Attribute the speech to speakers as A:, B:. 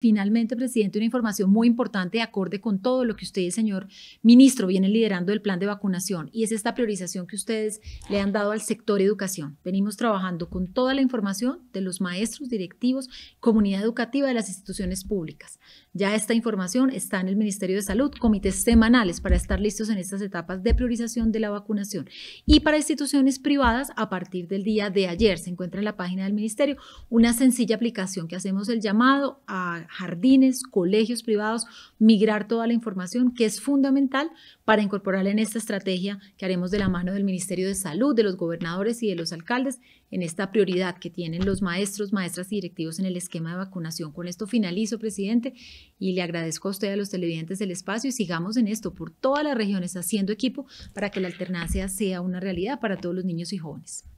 A: Finalmente, presidente, una información muy importante acorde con todo lo que usted, señor ministro, viene liderando el plan de vacunación y es esta priorización que ustedes le han dado al sector educación. Venimos trabajando con toda la información de los maestros, directivos, comunidad educativa de las instituciones públicas. Ya esta información está en el Ministerio de Salud, comités semanales para estar listos en estas etapas de priorización de la vacunación. Y para instituciones privadas, a partir del día de ayer se encuentra en la página del Ministerio una sencilla aplicación que hacemos el llamado a jardines, colegios privados, migrar toda la información que es fundamental para incorporarla en esta estrategia que haremos de la mano del Ministerio de Salud, de los gobernadores y de los alcaldes en esta prioridad que tienen los maestros, maestras y directivos en el esquema de vacunación. Con esto finalizo, presidente, y le agradezco a usted a los televidentes del espacio y sigamos en esto por todas las regiones haciendo equipo para que la alternancia sea una realidad para todos los niños y jóvenes.